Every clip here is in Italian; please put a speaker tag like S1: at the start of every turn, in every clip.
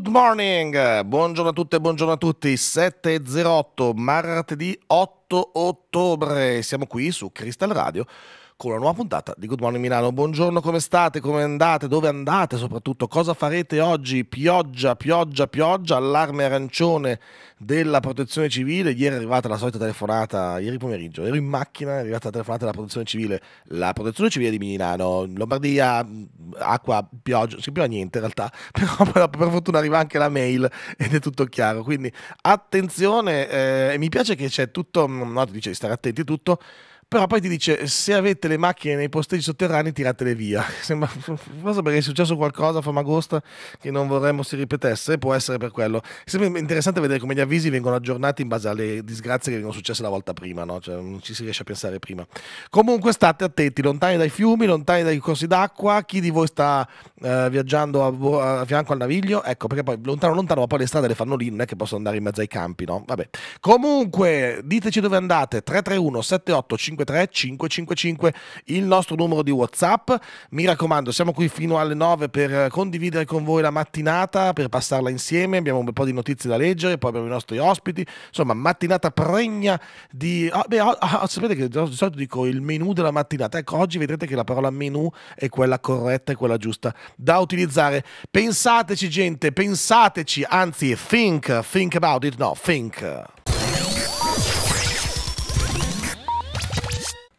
S1: Good morning, buongiorno a tutte e buongiorno a tutti, 7.08, martedì 8 ottobre, siamo qui su Crystal Radio con una nuova puntata di Good Morning Milano. Buongiorno, come state? Come andate? Dove andate? Soprattutto cosa farete oggi? Pioggia, pioggia, pioggia, allarme arancione della protezione civile. Ieri è arrivata la solita telefonata, ieri pomeriggio, ero in macchina, è arrivata la telefonata della protezione civile, la protezione civile di Milano, Lombardia, mm, acqua, pioggia, non si piove niente in realtà, però per fortuna arriva anche la mail ed è tutto chiaro. Quindi attenzione, eh, mi piace che c'è tutto, mm, no, ti dice di stare attenti tutto, però poi ti dice se avete le macchine nei posteggi sotterranei tiratele via sembra forse perché è successo qualcosa a Famagosta che non vorremmo si ripetesse può essere per quello è sempre interessante vedere come gli avvisi vengono aggiornati in base alle disgrazie che vengono successe la volta prima no? cioè, non ci si riesce a pensare prima comunque state attenti lontani dai fiumi lontani dai corsi d'acqua chi di voi sta eh, viaggiando a, a, fianco al naviglio ecco perché poi lontano lontano ma poi le strade le fanno lì non è che possono andare in mezzo ai campi no? vabbè comunque diteci dove andate 331 78 5 353 555 il nostro numero di WhatsApp. Mi raccomando, siamo qui fino alle 9 per condividere con voi la mattinata, per passarla insieme. Abbiamo un po' di notizie da leggere, poi abbiamo i nostri ospiti. Insomma, mattinata pregna di... Ah, beh, ah, ah, sapete che di solito dico il menù della mattinata. Ecco, oggi vedrete che la parola menù è quella corretta e quella giusta da utilizzare. Pensateci, gente, pensateci, anzi, think, think about it, no, think.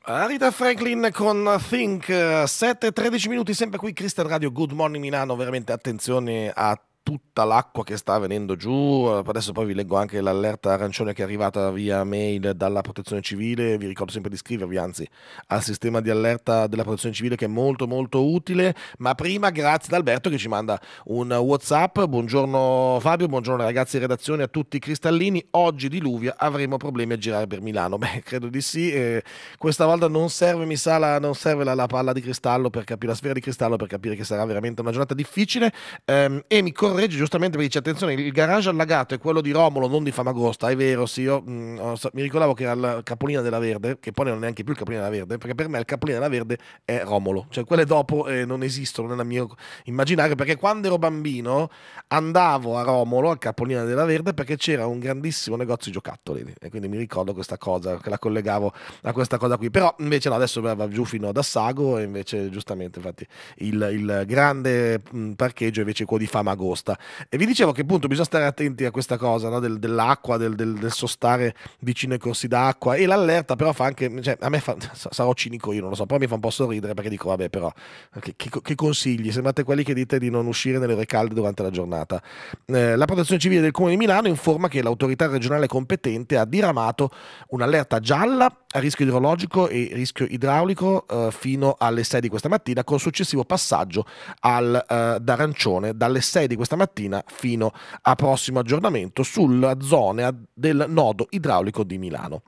S1: Arita Franklin con Think, 7-13 eh, minuti sempre qui, Crystal Radio, Good Morning Milano, veramente attenzione a tutta l'acqua che sta venendo giù. Adesso poi vi leggo anche l'allerta arancione che è arrivata via mail dalla protezione civile. Vi ricordo sempre di iscrivervi, anzi, al sistema di allerta della protezione civile che è molto molto utile. Ma prima grazie ad Alberto che ci manda un WhatsApp. Buongiorno Fabio, buongiorno ragazzi in redazione a tutti i cristallini. Oggi diluvia, avremo problemi a girare per Milano. Beh, credo di sì. Eh, questa volta non serve, mi sa, la, non serve la, la palla di cristallo per capire la sfera di cristallo per capire che sarà veramente una giornata difficile. Eh, e mi correggo Reggio giustamente mi dice attenzione il garage allagato è quello di Romolo non di Famagosta è vero sì io mh, mm, ho, mi ricordavo che era il Capolina della Verde che poi non è neanche più il Capolina della Verde perché per me il Capolina della Verde è Romolo cioè quelle dopo eh, non esistono nel mio immaginario perché quando ero bambino andavo a Romolo al Capolina della Verde perché c'era un grandissimo negozio di giocattoli e quindi mi ricordo questa cosa che la collegavo a questa cosa qui però invece no adesso va giù fino ad Assago e invece giustamente infatti il, il grande mh, mm, parcheggio invece è quello di Famagosta basta. E vi dicevo che appunto bisogna stare attenti a questa cosa no? del, dell'acqua, del, del, del, sostare vicino ai corsi d'acqua e l'allerta però fa anche, cioè, a me fa, sarò cinico io, non lo so, però mi fa un po' sorridere perché dico vabbè però che, che, che consigli? Sembrate quelli che dite di non uscire nelle ore calde durante la giornata. Eh, la protezione civile del Comune di Milano informa che l'autorità regionale competente ha diramato un'allerta gialla a rischio idrologico e rischio idraulico eh, fino alle 6 di questa mattina, con successivo passaggio al, eh, d'arancione dalle 6 di questa mattina fino a prossimo aggiornamento sulla zona del nodo idraulico di Milano.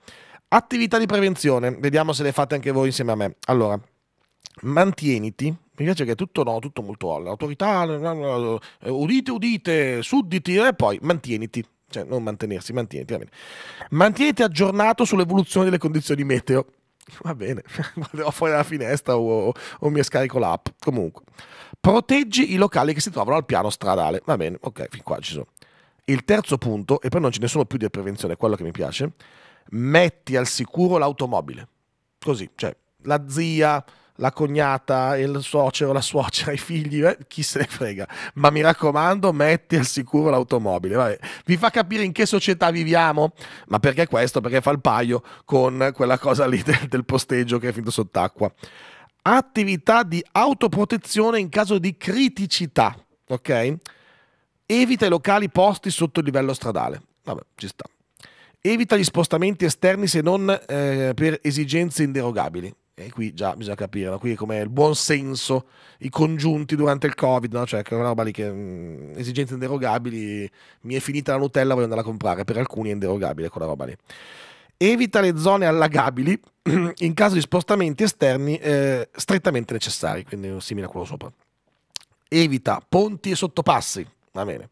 S1: Attività di prevenzione, vediamo se le fate anche voi insieme a me. Allora, mantieniti mi piace che è tutto no, tutto molto l'autorità, eh, udite, udite, sudditi e poi mantieniti cioè non mantenersi, mantieniti, va bene. Mantieniti aggiornato sull'evoluzione delle condizioni meteo. Va bene, guarderò fuori dalla finestra o, o, o mi scarico l'app. Comunque, proteggi i locali che si trovano al piano stradale. Va bene, ok, fin qua ci sono. Il terzo punto, e poi non ce ne sono più di prevenzione, è quello che mi piace, metti al sicuro l'automobile. Così, cioè, la zia, la cognata, il suocero, la suocera, i figli, eh, chi se ne frega. Ma mi raccomando, metti al sicuro l'automobile. Vabbè. Vi fa capire in che società viviamo? Ma perché questo? Perché fa il paio con quella cosa lì del, del posteggio che è finito sott'acqua. Attività di autoprotezione in caso di criticità, ok? Evita i locali posti sotto il livello stradale. Vabbè, ci sta. Evita gli spostamenti esterni se non eh, per esigenze inderogabili. E qui già bisogna capirlo, qui è come il buon senso, i congiunti durante il Covid, no? cioè che una roba lì che mh, mm, esigenze inderogabili, mi è finita la Nutella, voglio andare a comprare, per alcuni è inderogabile quella roba lì. Evita le zone allagabili in caso di spostamenti esterni eh, strettamente necessari, quindi simile a quello sopra. Evita ponti e sottopassi, va bene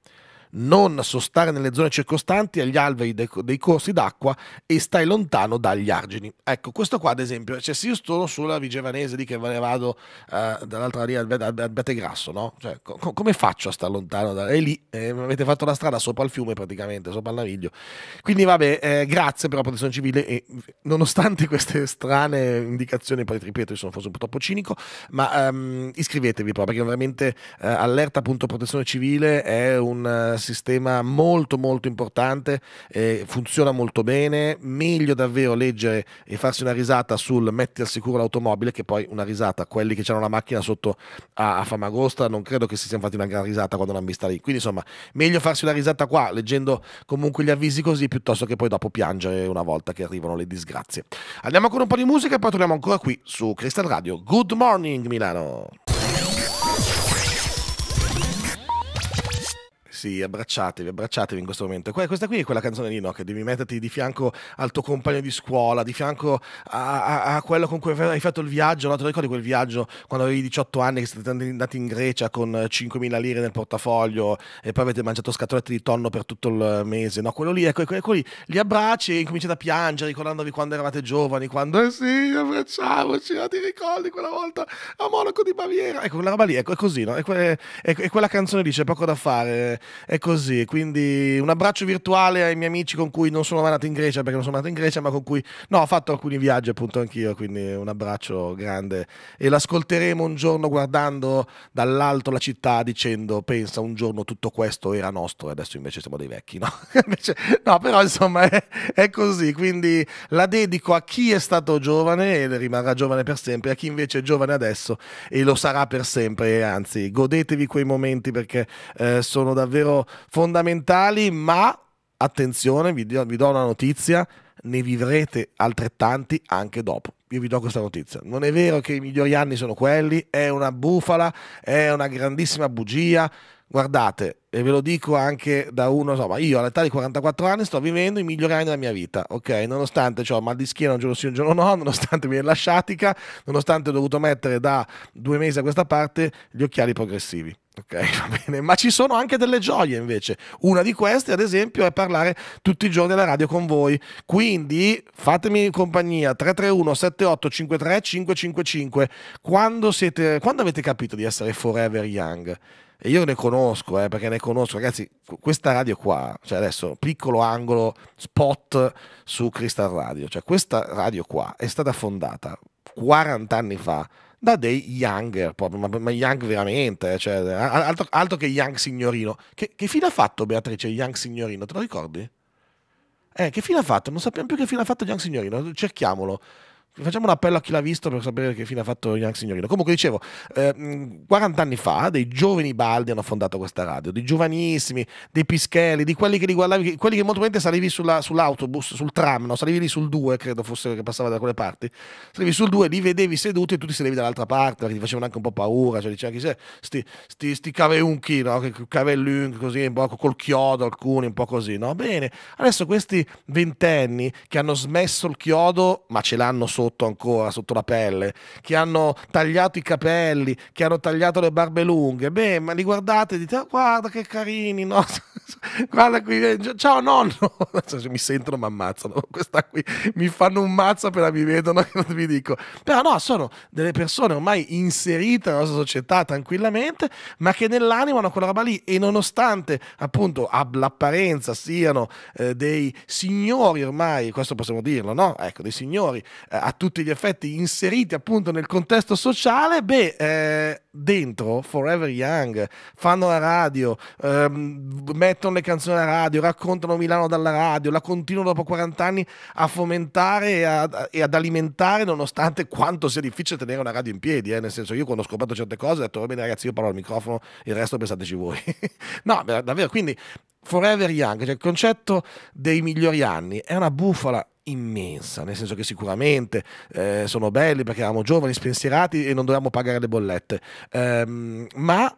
S1: non sostare nelle zone circostanti agli alvei dei, dei corsi d'acqua e stai lontano dagli argini. Ecco, questo qua ad esempio, cioè se io sono sulla Vigevanese di che me ne vado eh, dall'altra lì a Betegrasso, no? Cioè, co- come faccio a stare lontano? Da... E lì eh, avete fatto la strada sopra il fiume praticamente, sopra il naviglio. Quindi vabbè, eh, grazie per la protezione civile e nonostante queste strane indicazioni, poi ripeto, io sono forse un po' troppo cinico, ma ehm, iscrivetevi proprio perché veramente eh, allerta.protezione civile è un eh, sistema molto molto importante, eh, funziona molto bene, meglio davvero leggere e farsi una risata sul metti al sicuro l'automobile che poi una risata, quelli che hanno la macchina sotto a, a Famagosta non credo che si siano fatti una gran risata quando l'hanno vista lì, quindi insomma meglio farsi una risata qua leggendo comunque gli avvisi così piuttosto che poi dopo piangere una volta che arrivano le disgrazie. Andiamo con un po' di musica e poi torniamo ancora qui su Crystal Radio. Good morning Milano! Sì, abbracciatevi, abbracciatevi in questo momento. Questa qui è quella canzone lì, no? Che devi metterti di fianco al tuo compagno di scuola, di fianco a, a, a quello con cui hai fatto il viaggio, no? Te lo ricordi quel viaggio quando avevi 18 anni che siete andati in Grecia con 5.000 lire nel portafoglio e poi avete mangiato scatolette di tonno per tutto il mese, no? Quello lì, ecco, ecco lì, li abbracci e incominciate a piangere ricordandovi quando eravate giovani, quando eh sì, abbracciamoci, no? ti ricordi quella volta a Monaco di Baviera? Ecco, quella roba lì, ecco, è così, no? E, que- e quella canzone lì c'è poco da fare è così. Quindi un abbraccio virtuale ai miei amici con cui non sono mai andato in Grecia perché non sono andato in Grecia, ma con cui no, ho fatto alcuni viaggi appunto anch'io. Quindi un abbraccio grande. E l'ascolteremo un giorno guardando dall'alto la città dicendo: Pensa, un giorno tutto questo era nostro e adesso invece siamo dei vecchi. No, invece, no però insomma è, è così. Quindi la dedico a chi è stato giovane e rimarrà giovane per sempre, a chi invece è giovane adesso e lo sarà per sempre. Anzi, godetevi quei momenti perché eh, sono davvero davvero fondamentali, ma attenzione, vi do, vi do una notizia, ne vivrete altrettanti anche dopo io vi do questa notizia. Non è vero che i migliori anni sono quelli, è una bufala, è una grandissima bugia. Guardate, e ve lo dico anche da uno, insomma, io all'età di 44 anni sto vivendo i migliori anni della mia vita, ok? Nonostante ciò, cioè, mal di schiena un giorno sì, un giorno no, nonostante mi è lasciatica, nonostante ho dovuto mettere da due mesi a questa parte gli occhiali progressivi. Ok, va bene, Ma ci sono anche delle gioie invece. Una di queste, ad esempio, è parlare tutti i giorni alla radio con voi. Quindi fatemi compagnia 331 78 53 555. Quando, siete, quando avete capito di essere forever young? E io ne conosco, eh, perché ne conosco, ragazzi, questa radio qua, cioè adesso piccolo angolo spot su Crystal Radio, cioè questa radio qua è stata fondata 40 anni fa da dei younger, proprio, ma, ma young veramente, eh, cioè, altro, altro, che young signorino. Che, che fine ha fatto Beatrice young signorino, te lo ricordi? Eh, che fine ha fatto? Non sappiamo più che fine ha fatto young signorino, cerchiamolo. Facciamo un appello a chi l'ha visto per sapere che fine ha fatto Young Signorino. Comunque dicevo, eh, 40 mm, anni fa dei giovani baldi hanno fondato questa radio, dei giovanissimi, dei pischelli, di quelli che li guardavi, quelli che molto probabilmente salivi sulla, sull'autobus, sul tram, no? salivi lì sul 2, credo fosse che passava da quelle parti, salivi sul 2, li vedevi seduti e tu ti sedevi dall'altra parte perché ti facevano anche un po' paura, cioè diceva chi sei, sti, sti, sti caveunchi, no? cavellunchi così, un po' col chiodo alcuni, un po' così, no? Bene, adesso questi ventenni che hanno smesso il chiodo ma ce l'hanno sotto sotto ancora, sotto la pelle, che hanno tagliato i capelli, che hanno tagliato le barbe lunghe, beh, ma li guardate e dite, oh, guarda che carini, no? guarda qui, eh, ciao nonno, mi sentono mi ammazzano, questa qui mi fanno un mazzo appena mi vedono, non vi dico, però no, sono delle persone ormai inserite nella nostra società tranquillamente, ma che nell'animo hanno quella roba lì e nonostante appunto l'apparenza siano eh, dei signori ormai, questo possiamo dirlo, no? Ecco, dei signori eh, tutti gli effetti inseriti appunto nel contesto sociale, beh, eh, dentro Forever Young fanno la radio, ehm, mettono le canzoni alla radio, raccontano Milano dalla radio, la continuano dopo 40 anni a fomentare e, a, e ad alimentare nonostante quanto sia difficile tenere una radio in piedi, eh, nel senso io quando ho scoperto certe cose ho detto, va bene ragazzi, io parlo al microfono, il resto pensateci voi. no, davvero, quindi Forever Young, cioè il concetto dei migliori anni, è una bufala immensa, nel senso che sicuramente eh, sono belli perché eravamo giovani, spensierati e non dovevamo pagare le bollette, ehm, ma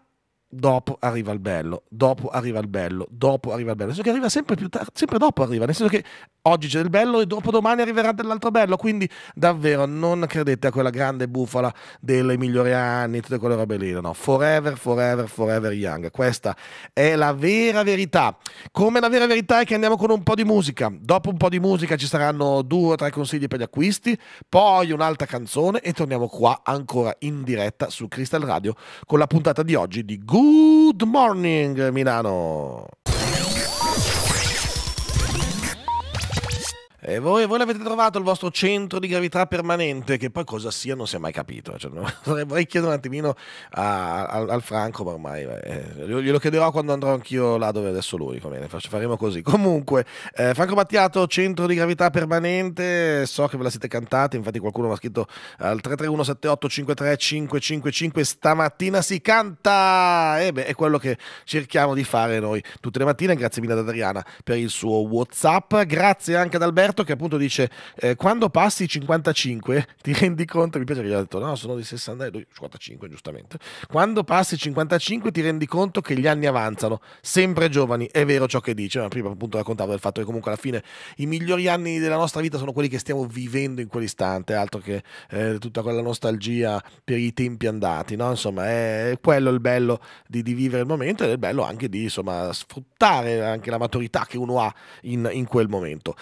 S1: dopo arriva il bello, dopo arriva il bello, dopo arriva il bello. Nel senso che arriva sempre più tardi, sempre dopo arriva, nel senso che oggi c'è del bello e dopo domani arriverà dell'altro bello, quindi davvero non credete a quella grande bufala delle migliori anni, tutte quelle robe lì, no, forever, forever, forever young. Questa è la vera verità. Come la vera verità è che andiamo con un po' di musica, dopo un po' di musica ci saranno due o tre consigli per gli acquisti, poi un'altra canzone e torniamo qua ancora in diretta su Crystal Radio con la puntata di oggi di Good Good morning, Milano. E voi, voi l'avete trovato il vostro centro di gravità permanente, che poi cosa sia non si è mai capito. Cioè, vorrei chiedere un attimino a, a, al Franco, ma ormai eh, glielo chiederò quando andrò anch'io là dove adesso lui, come faremo così. Comunque, eh, Franco Battiato, centro di gravità permanente, so che ve la siete cantati, infatti qualcuno mi ha scritto al 331-7853-555, stamattina si canta! E eh beh, è quello che cerchiamo di fare noi tutte le mattine, grazie mille ad Adriana per il suo Whatsapp, grazie anche ad Alberto detto che appunto dice eh, quando passi 55 ti rendi conto, mi piace che gli ha detto no sono di 60 e 55 giustamente, quando passi 55 ti rendi conto che gli anni avanzano, sempre giovani, è vero ciò che dice, ma prima appunto raccontavo del fatto che comunque alla fine i migliori anni della nostra vita sono quelli che stiamo vivendo in quell'istante, altro che eh, tutta quella nostalgia per i tempi andati, no? insomma è quello il bello di, di vivere il momento ed è bello anche di insomma, sfruttare anche la maturità che uno ha in, in quel momento.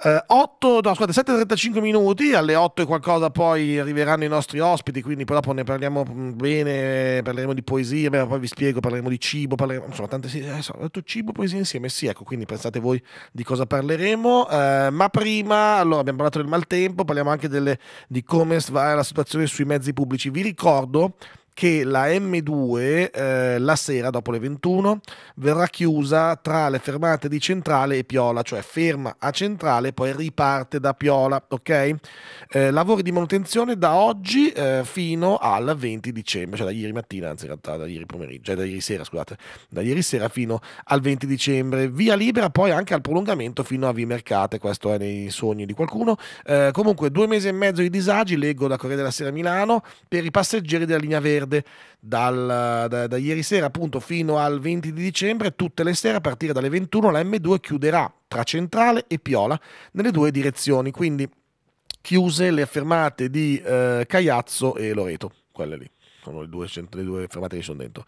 S1: Eh, 8, no, scusate, 7 35 minuti, alle 8 e qualcosa poi arriveranno i nostri ospiti, quindi poi dopo ne parliamo mm, bene, parleremo di poesia, beh, poi vi spiego, parleremo di cibo, parleremo, insomma, tante sì, eh, ho detto cibo, poesia insieme, sì, ecco, quindi pensate voi di cosa parleremo, eh, ma prima, allora, abbiamo parlato del maltempo, parliamo anche delle, di come va la situazione sui mezzi pubblici, vi ricordo che la M2 eh, la sera dopo le 21 verrà chiusa tra le fermate di Centrale e Piola, cioè ferma a Centrale e poi riparte da Piola, ok? Eh, lavori di manutenzione da oggi eh, fino al 20 dicembre, cioè da ieri mattina, anzi in realtà da ieri pomeriggio, cioè da ieri sera, scusate, da ieri sera fino al 20 dicembre. Via libera poi anche al prolungamento fino a Vimercate, questo è nei sogni di qualcuno. Eh, comunque due mesi e mezzo di disagi, leggo da Corriere della Sera Milano, per i passeggeri della linea verde verde dal, da, da ieri sera appunto fino al 20 di dicembre, tutte le sere a partire dalle 21 la M2 chiuderà tra Centrale e Piola nelle due direzioni, quindi chiuse le fermate di eh, Cagliazzo e Loreto, quelle lì sono le due, le due fermate che sono dentro.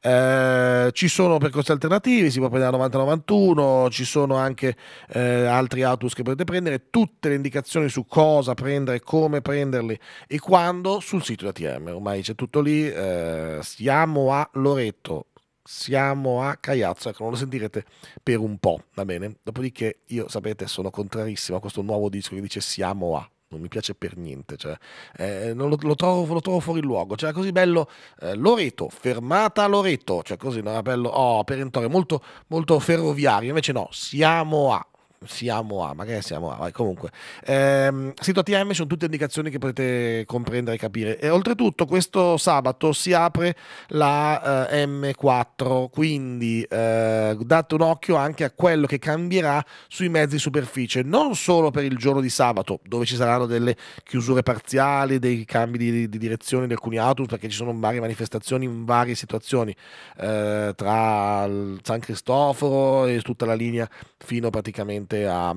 S1: Eh, ci sono percorsi alternativi, si può prendere la 9091, ci sono anche eh, altri autobus che potete prendere, tutte le indicazioni su cosa prendere, come prenderli e quando sul sito ATM, ormai c'è tutto lì, eh, siamo a Loreto, siamo a Cagliazzo, ecco, non lo sentirete per un po', va bene? Dopodiché io, sapete, sono contrarissimo a questo nuovo disco che dice siamo a, non mi piace per niente, cioè, eh, lo, lo, trovo, lo, trovo, fuori luogo, cioè così bello eh, Loreto, fermata Loreto, cioè così era bello, oh, perentorio, molto, molto ferroviario, invece no, siamo a, siamo a, magari siamo a, comunque. Ehm, sito ATM sono tutte indicazioni che potete comprendere e capire. E oltretutto questo sabato si apre la eh, M4, quindi eh, date un occhio anche a quello che cambierà sui mezzi superficie, non solo per il giorno di sabato, dove ci saranno delle chiusure parziali, dei cambi di, di direzione di alcuni autobus, perché ci sono varie manifestazioni in varie situazioni, eh, tra San Cristoforo e tutta la linea fino praticamente a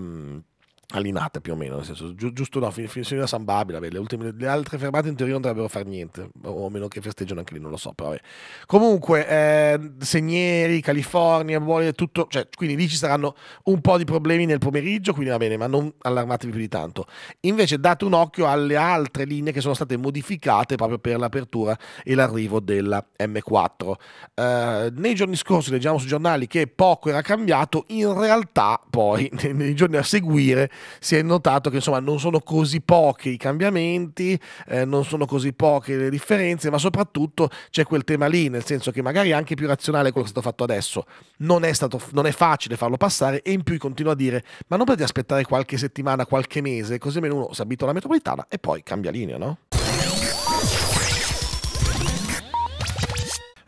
S1: allinata più o meno, nel senso gi- giusto no, fin- fino a San Babila, le, ultime, le altre fermate in teoria non dovrebbero fare niente, o a meno che festeggiano anche lì, non lo so, però vabbè. Eh. Comunque, eh, Segneri, California, vuole tutto, cioè, quindi lì ci saranno un po' di problemi nel pomeriggio, quindi va bene, ma non allarmatevi più di tanto. Invece date un occhio alle altre linee che sono state modificate proprio per l'apertura e l'arrivo della M4. Eh, nei giorni scorsi leggiamo sui giornali che poco era cambiato, in realtà poi nei, nei giorni a seguire si è notato che insomma non sono così pochi i cambiamenti, eh, non sono così poche le differenze, ma soprattutto c'è quel tema lì, nel senso che magari anche più razionale quello che è stato fatto adesso. Non è, stato, non è facile farlo passare e in più continua a dire ma non potete aspettare qualche settimana, qualche mese, così almeno uno si abitua alla metropolitana e poi cambia linea, no?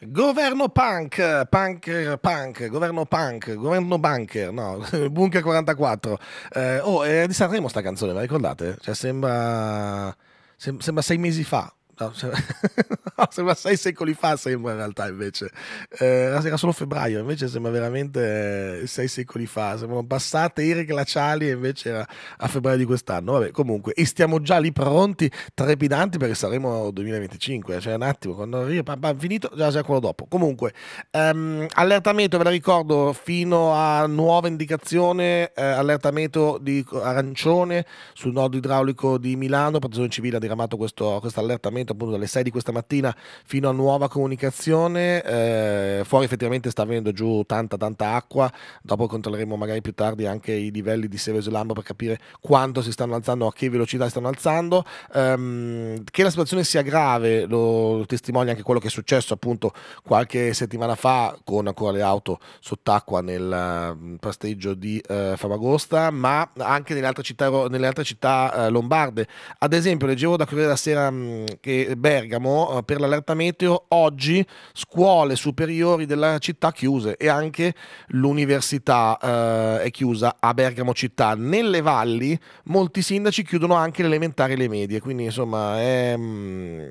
S1: Governo punk, punk, punk, governo punk, governo bunker, no, bunker 44. Eh, oh, è di Sanremo sta canzone, la ricordate? Cioè sembra, sembra sei mesi fa, no, sembra sei secoli fa, sembra in realtà invece, eh, era solo febbraio, invece sembra veramente eh, sei secoli fa, sembrano passate ere glaciali e invece era a febbraio di quest'anno, vabbè comunque, e stiamo già lì pronti, trepidanti perché saremo 2025, cioè un attimo, quando arriva, bam, finito, già c'è quello dopo. Comunque, ehm, allertamento, ve la ricordo, fino a nuova indicazione, eh, allertamento di arancione sul nodo idraulico di Milano, protezione civile ha diramato questo, questo allertamento appunto dalle 6 di questa mattina fino a nuova comunicazione. Eh, fuori effettivamente sta venendo giù tanta tanta acqua, dopo controlleremo magari più tardi anche i livelli di Seveso e Lambro per capire quanto si stanno alzando, a che velocità si stanno alzando. Ehm, che la situazione sia grave lo testimonia anche quello che è successo appunto qualche settimana fa con ancora le auto sott'acqua nel mm, pasteggio di eh, Famagosta, ma anche nelle altre città, nelle altre città eh, lombarde. Ad esempio leggevo da Corriere della Sera mh, mm, che Bergamo eh, per l'allerta meteo, oggi scuole superiori della città chiuse e anche l'università eh, è chiusa a Bergamo città. Nelle valli molti sindaci chiudono anche le elementari e le medie, quindi insomma è... Mm,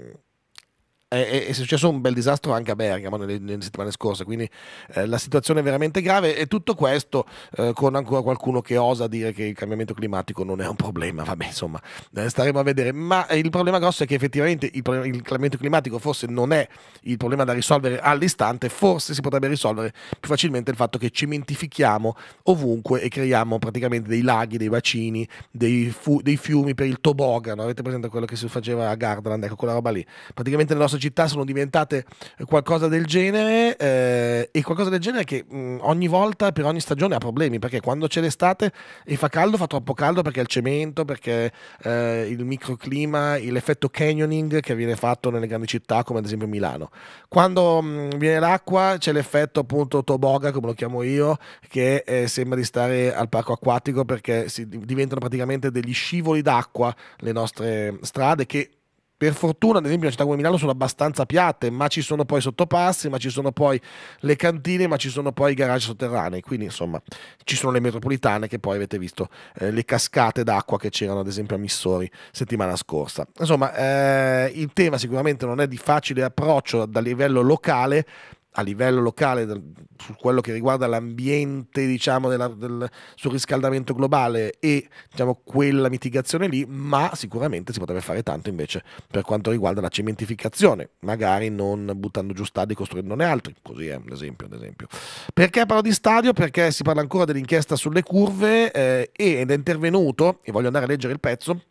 S1: eh, eh, è, successo un bel disastro anche a Bergamo nelle, nelle settimane scorse, quindi eh, la situazione è veramente grave e tutto questo eh, con ancora qualcuno che osa dire che il cambiamento climatico non è un problema, vabbè insomma eh, staremo a vedere, ma eh, il problema grosso è che effettivamente il, il, cambiamento climatico forse non è il problema da risolvere all'istante, forse si potrebbe risolvere più facilmente il fatto che cementifichiamo ovunque e creiamo praticamente dei laghi, dei bacini, dei, fu, dei fiumi per il tobogano, avete presente quello che si faceva a Gardaland, ecco quella roba lì, praticamente nel nostro nostre città sono diventate eh, qualcosa del genere eh, e qualcosa del genere che mh, mm, ogni volta per ogni stagione ha problemi perché quando c'è l'estate e fa caldo fa troppo caldo perché il cemento, perché eh, il microclima, l'effetto canyoning che viene fatto nelle grandi città come ad esempio Milano. Quando mh, mm, viene l'acqua c'è l'effetto appunto toboga come lo chiamo io che eh, sembra di stare al parco acquatico perché si diventano praticamente degli scivoli d'acqua le nostre mm, strade che per fortuna, ad esempio, le città come Milano sono abbastanza piatte, ma ci sono poi sottopassi, ma ci sono poi le cantine, ma ci sono poi i garage sotterranei. Quindi, insomma, ci sono le metropolitane che poi avete visto eh, le cascate d'acqua che c'erano, ad esempio, a Missori settimana scorsa. Insomma, eh, il tema sicuramente non è di facile approccio dal livello locale, a livello locale, su quello che riguarda l'ambiente, diciamo, della, del surriscaldamento globale e diciamo, quella mitigazione lì, ma sicuramente si potrebbe fare tanto invece per quanto riguarda la cementificazione, magari non buttando giù stadi e costruendone altri, così è un esempio, ad esempio. Perché parlo di stadio? Perché si parla ancora dell'inchiesta sulle curve eh, ed è intervenuto, e voglio andare a leggere il pezzo,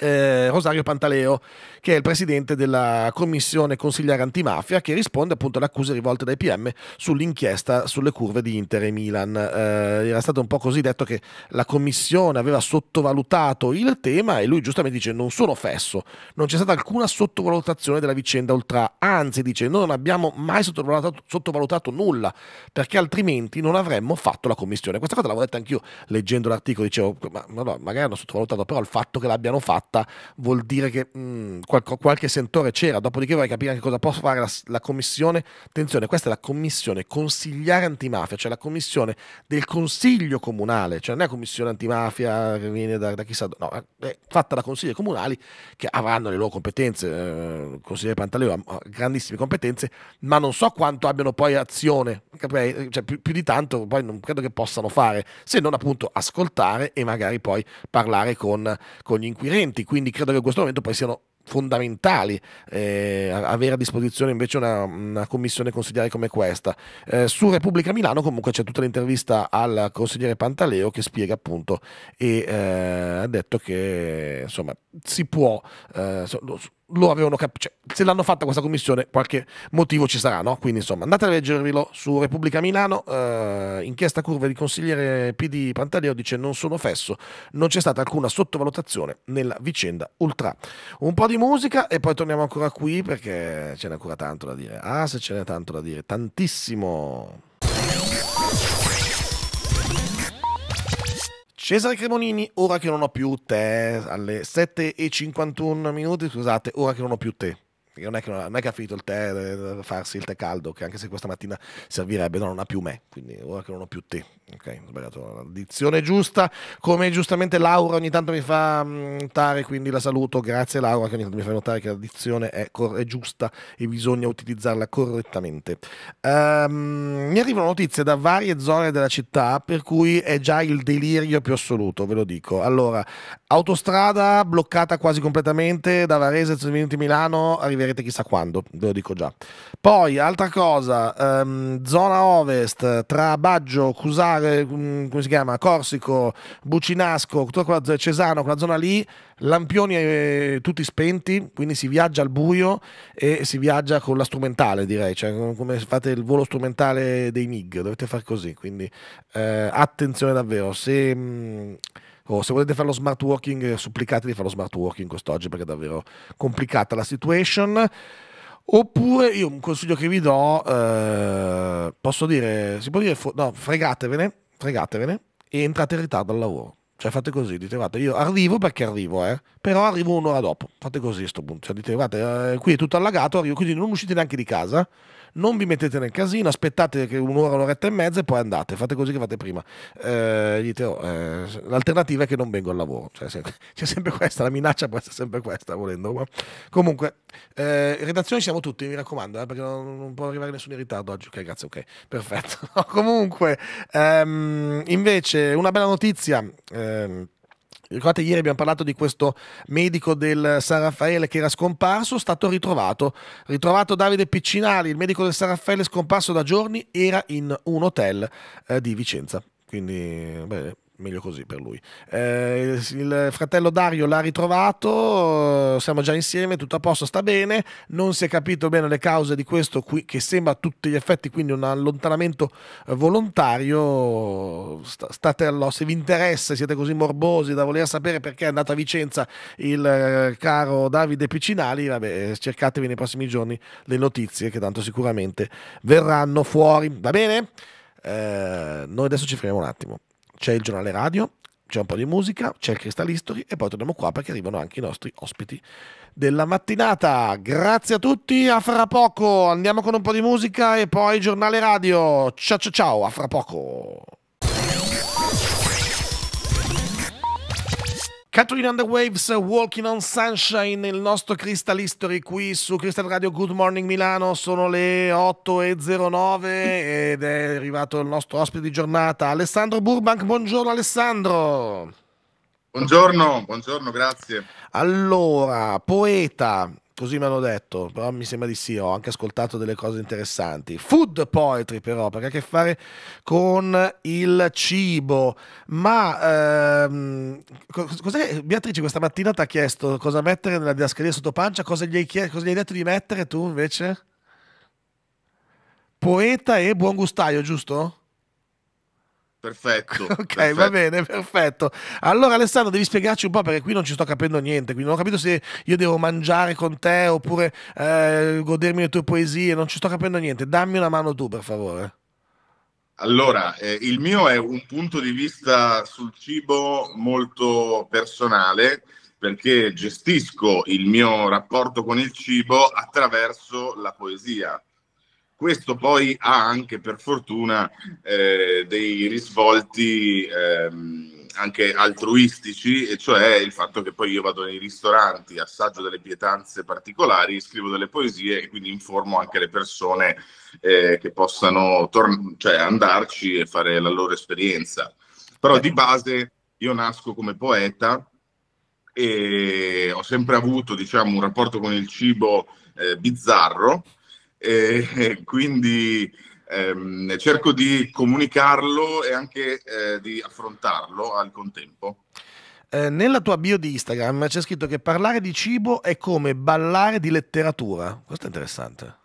S1: eh, Rosario Pantaleo, che è il presidente della commissione consigliare antimafia, che risponde appunto alle accuse rivolte dai PM sull'inchiesta sulle curve di Inter e Milan. Eh, era stato un po' così detto che la commissione aveva sottovalutato il tema e lui giustamente dice non sono fesso, non c'è stata alcuna sottovalutazione della vicenda ultra, anzi dice noi non abbiamo mai sottovalutato, sottovalutato nulla, perché altrimenti non avremmo fatto la commissione. Questa cosa l'avevo detta anch'io leggendo l'articolo, dicevo ma, ma no, magari hanno sottovalutato, però il fatto che l'abbiano fatto fatta, vuol dire che mh, mm, qualche, qualche sentore c'era, dopodiché vorrei capire anche cosa può fare la, la commissione. Attenzione, questa è la commissione consigliare antimafia, cioè la commissione del consiglio comunale, cioè non è la commissione antimafia che viene da, da chissà, no, è fatta da consigli comunali che avranno le loro competenze, eh, il consigliere Pantaleo ha grandissime competenze, ma non so quanto abbiano poi azione, cioè, più, più, di tanto poi non credo che possano fare, se non appunto ascoltare e magari poi parlare con, con gli inquirenti strumenti, quindi credo che in questo momento poi siano fondamentali eh, avere a disposizione invece una, una commissione consigliare come questa. Eh, su Repubblica Milano comunque c'è tutta l'intervista al consigliere Pantaleo che spiega appunto e eh, ha detto che insomma si può, eh, lo avevano capito. Cioè, se l'hanno fatta questa commissione, qualche motivo ci sarà, no? Quindi, insomma, andate a leggervelo su Repubblica Milano, eh, inchiesta curva di consigliere PD Pantaleo dice: Non sono fesso, non c'è stata alcuna sottovalutazione nella vicenda Ultra. Un po' di musica e poi torniamo ancora qui perché ce n'è ancora tanto da dire. Ah, se ce n'è tanto da dire, tantissimo. Cesare Cremonini, ora che non ho più te, alle 7.51 minuti, scusate, ora che non ho più te. Non è, che, non è che ha finito il tè, eh, farsi il tè caldo, che anche se questa mattina servirebbe, no, non ha più me, quindi ora che non ho più te, ok, ho sbagliato la dizione giusta, come giustamente Laura ogni tanto mi fa mm, notare, quindi la saluto, grazie Laura che ogni tanto mi fa notare che la dizione è, è giusta e bisogna utilizzarla correttamente. Um, mi arrivano notizie da varie zone della città per cui è già il delirio più assoluto, ve lo dico. Allora, autostrada bloccata quasi completamente da Varese, venuti Milano, arriverete chissà quando, ve lo dico già. Poi, altra cosa, um, zona ovest tra Baggio, Cusano, Bar, eh, mm, come si chiama? Corsico, Bucinasco, Cesano, quella zona lì, lampioni eh, tutti spenti, quindi si viaggia al buio e si viaggia con la strumentale, direi, cioè come fate il volo strumentale dei MIG, dovete fare così, quindi eh, attenzione davvero, se... Mh, mm, Oh, se volete fare lo smart working, supplicate di fare lo smart working quest'oggi perché è davvero complicata la situation. Oppure io un consiglio che vi do, eh, posso dire, si può dire, no, fregatevene, fregatevene e entrate in ritardo al lavoro. Cioè fate così, dite guardate, io arrivo perché arrivo, eh, però arrivo un'ora dopo. Fate così a questo punto. Cioè dite guardate, eh, qui è tutto allagato, arrivo, quindi non uscite neanche di casa non vi mettete nel casino, aspettate che un'ora, un'oretta e mezza e poi andate, fate così che fate prima. Eh, dite, oh, eh, l'alternativa è che non vengo al lavoro, cioè, se, c'è sempre questa, la minaccia può essere sempre questa, volendo. Ma. Comunque, eh, redazione siamo tutti, mi raccomando, eh, perché non, non, può arrivare nessuno in ritardo oggi, ok grazie, ok, perfetto. comunque, ehm, invece, una bella notizia. Ehm, Ricordate, ieri abbiamo parlato di questo medico del San Raffaele che era scomparso, è stato ritrovato. Ritrovato Davide Piccinali, il medico del San Raffaele scomparso da giorni, era in un hotel eh, di Vicenza. Quindi, bene, meglio così per lui. Eh, il fratello Dario l'ha ritrovato, eh, siamo già insieme, tutto a posto, sta bene, non si è capito bene le cause di questo qui, che sembra a tutti gli effetti quindi un allontanamento eh, volontario, state all'osso, se vi interessa, siete così morbosi da voler sapere perché è andato a Vicenza il eh, caro Davide Piccinali, vabbè, cercatevi nei prossimi giorni le notizie che tanto sicuramente verranno fuori, va bene? Eh, noi adesso ci fermiamo un attimo c'è il giornale radio, c'è un po' di musica, c'è il Crystal History e poi torniamo qua perché arrivano anche i nostri ospiti della mattinata. Grazie a tutti, a fra poco andiamo con un po' di musica e poi giornale radio. Ciao ciao ciao, a fra poco. Catherine on the Waves, Walking on Sunshine, il nostro Crystal History qui su Crystal Radio Good Morning Milano, sono le 8.09 ed è arrivato il nostro ospite di giornata, Alessandro Burbank, buongiorno Alessandro. Buongiorno,
S2: buongiorno, grazie.
S1: Allora, poeta, così mi hanno detto, però mi sembra di sì, ho anche ascoltato delle cose interessanti. Food poetry però, perché ha a che fare con il cibo. Ma ehm, cos'è? Beatrice questa mattina ti ha chiesto cosa mettere nella diascheria sotto pancia, cosa gli, hai chiesto, cosa gli hai detto di mettere tu invece? Poeta e buon gustaio, giusto?
S2: Perfetto. Ok, perfetto. va
S1: bene, perfetto. Allora Alessandro, devi spiegarci un po' perché qui non ci sto capendo niente, quindi non ho capito se io devo mangiare con te oppure eh, godermi le tue poesie, non ci sto capendo niente. Dammi una mano tu, per favore.
S2: Allora, eh, il mio è un punto di vista sul cibo molto personale perché gestisco il mio rapporto con il cibo attraverso la poesia questo poi ha anche per fortuna eh, dei risvolti ehm, anche altruistici, e cioè il fatto che poi io vado nei ristoranti, assaggio delle pietanze particolari, scrivo delle poesie e quindi informo anche le persone eh, che possano cioè andarci e fare la loro esperienza. Però di base io nasco come poeta e ho sempre avuto diciamo, un rapporto con il cibo eh, bizzarro e quindi ehm, cerco di comunicarlo e anche eh, di affrontarlo al contempo.
S1: Eh, nella tua bio di Instagram c'è scritto che parlare di cibo è come ballare di letteratura. Questo è interessante.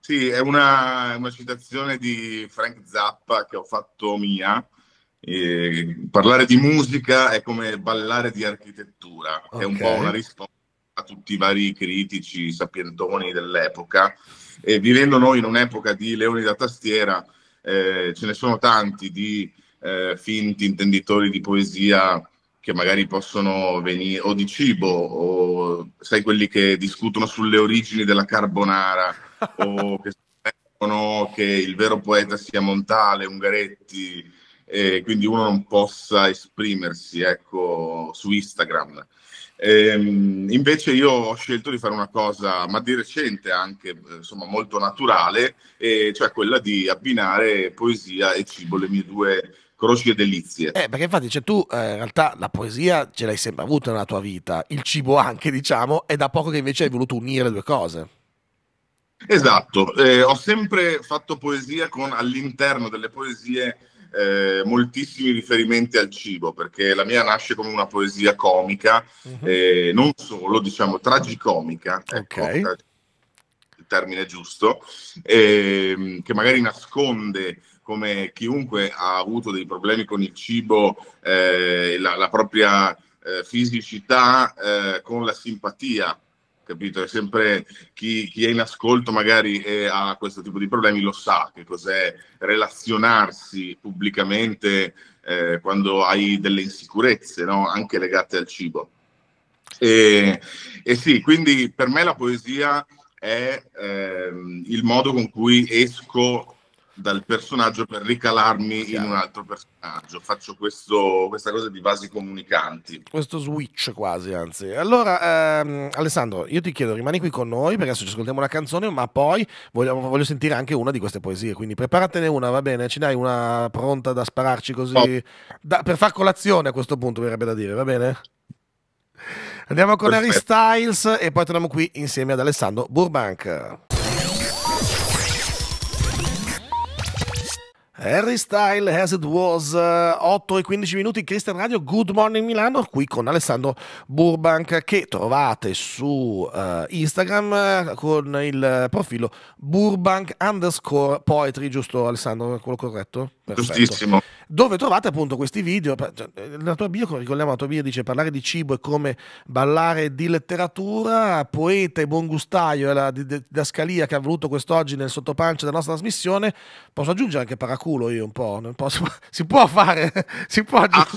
S2: Sì, è una, una citazione di Frank Zappa che ho fatto mia. Eh, parlare di musica è come ballare di architettura, okay. è un po' una risposta a tutti i vari critici sapientoni dell'epoca. E vivendo noi in un'epoca di leoni da tastiera, eh, ce ne sono tanti di eh, finti intenditori di poesia che magari possono venire o di cibo o sai quelli che discutono sulle origini della carbonara o che sperano che il vero poeta sia Montale, Ungaretti e quindi uno non possa esprimersi ecco, su Instagram. Ehm, invece io ho scelto di fare una cosa, ma di recente anche, eh, insomma molto naturale, e cioè quella di abbinare poesia e cibo, le mie due croci e delizie.
S1: Eh, perché infatti cioè, tu eh, in realtà la poesia ce l'hai sempre avuta nella tua vita, il cibo anche diciamo, è da poco che invece hai voluto unire due cose. Esatto,
S2: eh, ho sempre fatto poesia con all'interno delle poesie eh, moltissimi riferimenti al cibo, perché la mia nasce come una poesia comica, uh-huh. eh, non solo, diciamo, tragicomica. Ecco, okay. Ecco, il termine giusto, eh, che magari nasconde come chiunque ha avuto dei problemi con il cibo, eh, la, la, propria eh, fisicità eh, con la simpatia capito? È sempre chi, chi è in ascolto magari e ha questo tipo di problemi lo sa che cos'è relazionarsi pubblicamente eh, quando hai delle insicurezze, no? anche legate al cibo. E, e, sì, quindi per me la poesia è ehm, il modo con cui esco dal personaggio per ricalarmi Chiaro. in un altro personaggio. Faccio questo, questa cosa di vasi comunicanti.
S1: Questo switch quasi, anzi. Allora, ehm, Alessandro, io ti chiedo, rimani qui con noi perché adesso ci ascoltiamo una canzone, ma poi voglio, voglio, sentire anche una di queste poesie. Quindi preparatene una, va bene? Ci dai una pronta da spararci così? Oh. Da, per far colazione a questo punto, verrebbe da dire, va bene? Andiamo con Perfetto. Harry Styles e poi torniamo qui insieme ad Alessandro Burbank. Harry Style As It Was, 8 eh, e 15 minuti, Christian Radio, Good Morning Milano, qui con Alessandro Burbank che trovate su uh, Instagram eh, con il profilo Burbank underscore poetry, giusto Alessandro, quello corretto? Perfetto. Giustissimo. Dove trovate appunto questi video, cioè, la tua bio, ricordiamo la tua bio dice parlare di cibo è come ballare di letteratura, poeta e buon gustaio è la didascalia che ha voluto quest'oggi nel sottopancio della nostra trasmissione, posso aggiungere anche Paracu culo io un po', non posso, si può fare, si può... Ah.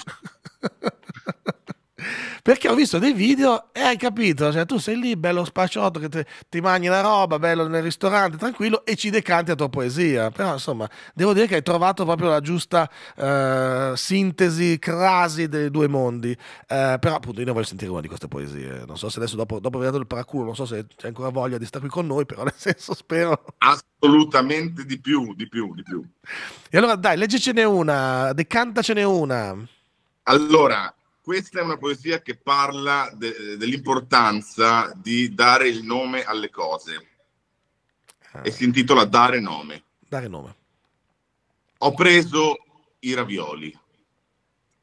S1: perché ho visto dei video e hai capito, cioè tu sei lì bello spacciotto che te, ti mangi la roba, bello nel ristorante, tranquillo e ci decanti la tua poesia, però insomma devo dire che hai trovato proprio la giusta eh, sintesi, crasi dei due mondi, eh, però appunto io ne voglio sentire una di queste poesie, non so se adesso dopo, dopo aver dato il paraculo, non so se c'è ancora voglia di stare qui con noi, però nel senso spero...
S2: Assolutamente di più, di più, di più.
S1: E allora dai, leggicene una, decantacene una. Allora,
S2: questa è una poesia che parla de- dell'importanza di dare il nome alle cose ah. e si intitola Dare nome. Dare nome. Ho preso i ravioli,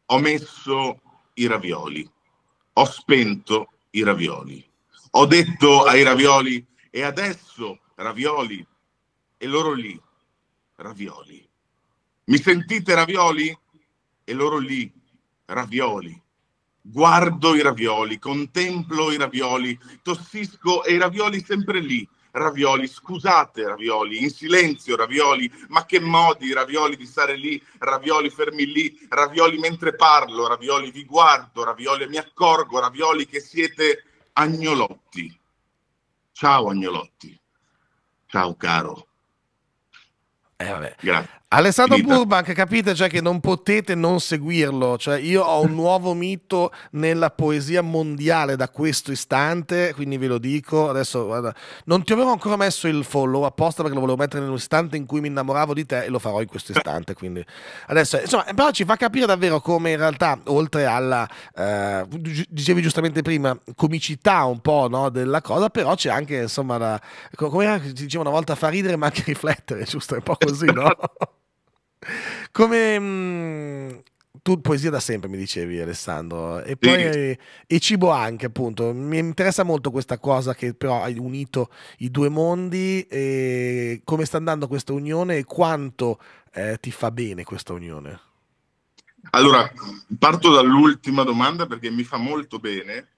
S2: ho messo i ravioli, ho spento i ravioli, ho detto ai ravioli e adesso ravioli e loro lì, ravioli. Mi sentite ravioli? E loro lì, ravioli guardo i ravioli, contemplo i ravioli, tossisco e i ravioli sempre lì. Ravioli, scusate ravioli, in silenzio ravioli, ma che modi ravioli di stare lì, ravioli fermi lì, ravioli mentre parlo, ravioli vi guardo, ravioli mi accorgo, ravioli che siete agnolotti. Ciao agnolotti,
S1: ciao caro. Eh, Grazie. Alessandro Burbank, capite cioè, che non potete non seguirlo, cioè, io ho un nuovo mito nella poesia mondiale da questo istante, quindi ve lo dico, adesso guarda, non ti avevo ancora messo il follow apposta perché lo volevo mettere nell'istante in cui mi innamoravo di te e lo farò in questo istante, quindi adesso, insomma, però ci fa capire davvero come in realtà, oltre alla, eh, dicevi giustamente prima, comicità un po' no, della cosa, però c'è anche, insomma, la, come si diceva una volta, fa ridere ma anche riflettere, giusto? È un po' così, no? Esatto. Come mh, mm, tu poesia da sempre mi dicevi Alessandro e poi sì. e cibo anche appunto mi interessa molto questa cosa che però hai unito i due mondi e come sta andando questa unione e quanto eh, ti fa bene questa unione
S2: allora parto dall'ultima domanda perché mi fa molto bene